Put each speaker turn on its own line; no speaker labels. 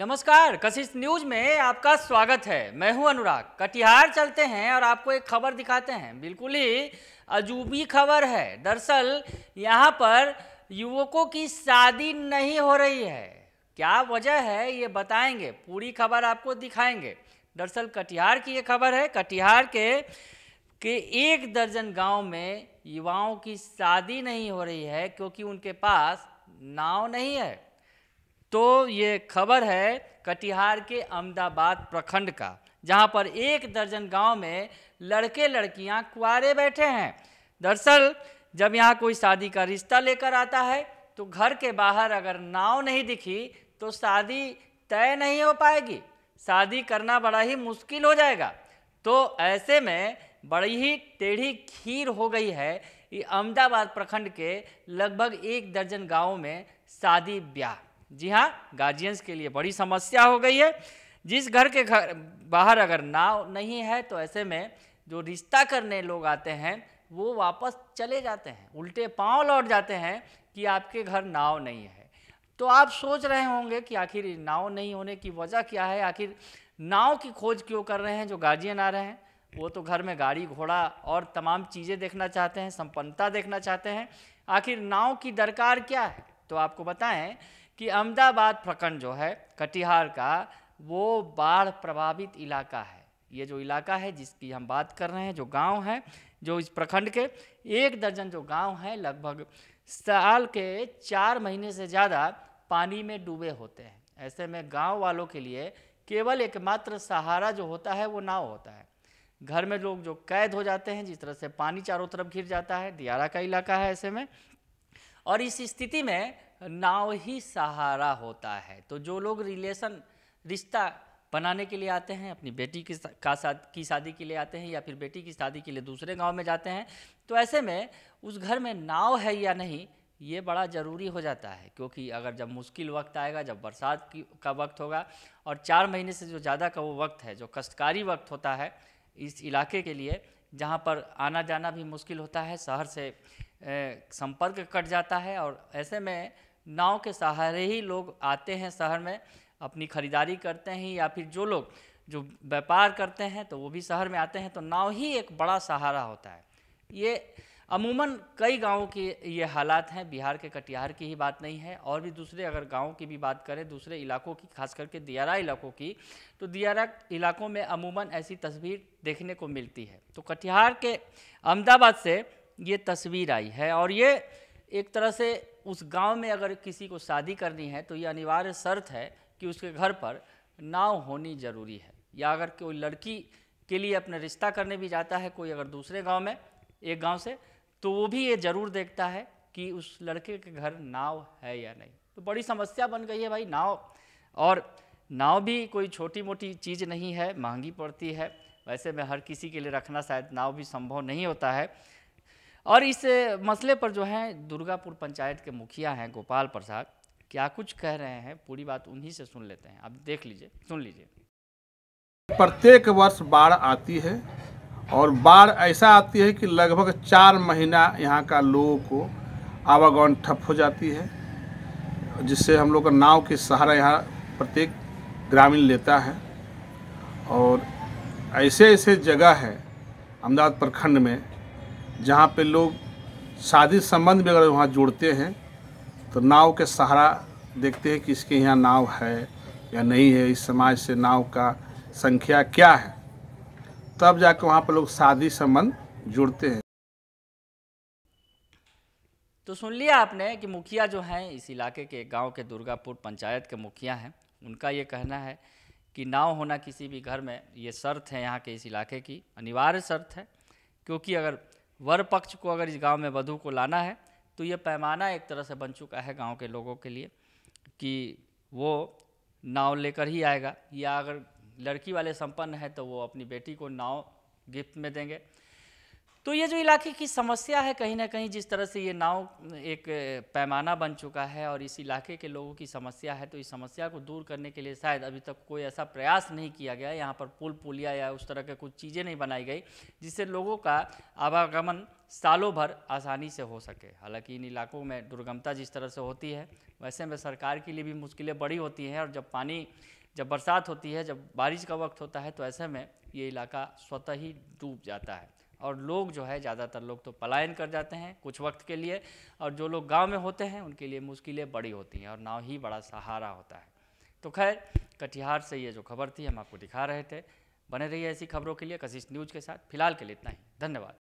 नमस्कार कशिश न्यूज में आपका स्वागत है मैं हूं अनुराग कटिहार चलते हैं और आपको एक खबर दिखाते हैं बिल्कुल ही अजूबी खबर है दरअसल यहां पर युवकों की शादी नहीं हो रही है क्या वजह है ये बताएंगे पूरी खबर आपको दिखाएंगे दरअसल कटिहार की ये खबर है कटिहार के के एक दर्जन गांव में युवाओं की शादी नहीं हो रही है क्योंकि उनके पास नाव नहीं है तो ये खबर है कटिहार के अहमदाबाद प्रखंड का जहाँ पर एक दर्जन गांव में लड़के लड़कियाँ कुआरे बैठे हैं दरअसल जब यहाँ कोई शादी का रिश्ता लेकर आता है तो घर के बाहर अगर नाव नहीं दिखी तो शादी तय नहीं हो पाएगी शादी करना बड़ा ही मुश्किल हो जाएगा तो ऐसे में बड़ी ही टेढ़ी खीर हो गई है ये अहमदाबाद प्रखंड के लगभग एक दर्जन गाँव में शादी ब्याह जी हाँ गार्जियंस के लिए बड़ी समस्या हो गई है जिस घर के घर बाहर अगर नाव नहीं है तो ऐसे में जो रिश्ता करने लोग आते हैं वो वापस चले जाते हैं उल्टे पांव लौट जाते हैं कि आपके घर नाव नहीं है तो आप सोच रहे होंगे कि आखिर नाव नहीं होने की वजह क्या है आखिर नाव की खोज क्यों कर रहे हैं जो गार्जियन आ रहे हैं वो तो घर में गाड़ी घोड़ा और तमाम चीज़ें देखना चाहते हैं संपन्नता देखना चाहते हैं आखिर नाव की दरकार क्या है तो आपको बताएं कि अहमदाबाद प्रखंड जो है कटिहार का वो बाढ़ प्रभावित इलाका है ये जो इलाका है जिसकी हम बात कर रहे हैं जो गांव है जो इस प्रखंड के एक दर्जन जो गांव हैं लगभग साल के चार महीने से ज़्यादा पानी में डूबे होते हैं ऐसे में गांव वालों के लिए केवल एकमात्र सहारा जो होता है वो नाव होता है घर में लोग जो कैद हो जाते हैं जिस तरह से पानी चारों तरफ घिर जाता है दियारा का इलाका है ऐसे में और इस स्थिति में नाव ही सहारा होता है तो जो लोग रिलेशन रिश्ता बनाने के लिए आते हैं अपनी बेटी की का साथ की शादी के लिए आते हैं या फिर बेटी की शादी के लिए दूसरे गांव में जाते हैं तो ऐसे में उस घर में नाव है या नहीं ये बड़ा ज़रूरी हो जाता है क्योंकि अगर जब मुश्किल वक्त आएगा जब बरसात की का वक्त होगा और चार महीने से जो ज़्यादा का वो वक्त है जो कष्टकारी वक्त होता है इस इलाके के लिए जहाँ पर आना जाना भी मुश्किल होता है शहर से संपर्क कट जाता है और ऐसे में नाव के सहारे ही लोग आते हैं शहर में अपनी खरीदारी करते हैं या फिर जो लोग जो व्यापार करते हैं तो वो भी शहर में आते हैं तो नाव ही एक बड़ा सहारा होता है ये अमूमन कई गांवों के ये हालात हैं बिहार के कटिहार की ही बात नहीं है और भी दूसरे अगर गांवों की भी बात करें दूसरे इलाकों की खास करके दियारा इलाकों की तो दियारा इलाकों में अमूमन ऐसी तस्वीर देखने को मिलती है तो कटिहार के अहमदाबाद से ये तस्वीर आई है और ये एक तरह से उस गांव में अगर किसी को शादी करनी है तो ये अनिवार्य शर्त है कि उसके घर पर नाव होनी जरूरी है या अगर कोई लड़की के लिए अपना रिश्ता करने भी जाता है कोई अगर दूसरे गांव में एक गांव से तो वो भी ये ज़रूर देखता है कि उस लड़के के घर नाव है या नहीं तो बड़ी समस्या बन गई है भाई नाव और नाव भी कोई छोटी मोटी चीज़ नहीं है महंगी पड़ती है वैसे में हर किसी के लिए रखना शायद नाव भी संभव नहीं होता है और इस मसले पर जो है दुर्गापुर पंचायत के मुखिया हैं गोपाल प्रसाद क्या कुछ कह रहे हैं पूरी बात उन्हीं से सुन लेते हैं आप देख लीजिए सुन लीजिए
प्रत्येक वर्ष बाढ़ आती है और बाढ़ ऐसा आती है कि लगभग चार महीना यहाँ का लोगों को आवागमन ठप हो जाती है जिससे हम लोग का नाव के सहारा यहाँ प्रत्येक ग्रामीण लेता है और ऐसे ऐसे जगह है अहमदाबाद प्रखंड में जहाँ पे लोग शादी संबंध भी अगर वहाँ जुड़ते हैं तो नाव के सहारा देखते हैं कि इसके यहाँ नाव है या नहीं है इस समाज से नाव का संख्या क्या है तब जाकर वहाँ पर लोग शादी संबंध जुड़ते हैं
तो सुन लिया आपने कि मुखिया जो हैं इस इलाके के गांव के दुर्गापुर पंचायत के मुखिया हैं उनका ये कहना है कि नाव होना किसी भी घर में ये शर्त है यहाँ के इस इलाके की अनिवार्य शर्त है क्योंकि अगर वर पक्ष को अगर इस गांव में वधु को लाना है तो ये पैमाना एक तरह से बन चुका है गांव के लोगों के लिए कि वो नाव लेकर ही आएगा या अगर लड़की वाले संपन्न है तो वो अपनी बेटी को नाव गिफ्ट में देंगे तो ये जो इलाके की समस्या है कहीं ना कहीं जिस तरह से ये नाव एक पैमाना बन चुका है और इस इलाके के लोगों की समस्या है तो इस समस्या को दूर करने के लिए शायद अभी तक कोई ऐसा प्रयास नहीं किया गया यहाँ पर पुल पुलिया या उस तरह के कुछ चीज़ें नहीं बनाई गई जिससे लोगों का आवागमन सालों भर आसानी से हो सके हालांकि इन इलाकों में दुर्गमता जिस तरह से होती है वैसे में सरकार के लिए भी मुश्किलें बड़ी होती हैं और जब पानी जब बरसात होती है जब बारिश का वक्त होता है तो ऐसे में ये इलाका स्वतः ही डूब जाता है और लोग जो है ज़्यादातर लोग तो पलायन कर जाते हैं कुछ वक्त के लिए और जो लोग गांव में होते हैं उनके लिए मुश्किलें बड़ी होती हैं और नाव ही बड़ा सहारा होता है तो खैर कटिहार से ये जो खबर थी हम आपको दिखा रहे थे बने रहिए ऐसी खबरों के लिए कशिश न्यूज़ के साथ फिलहाल के लिए इतना ही धन्यवाद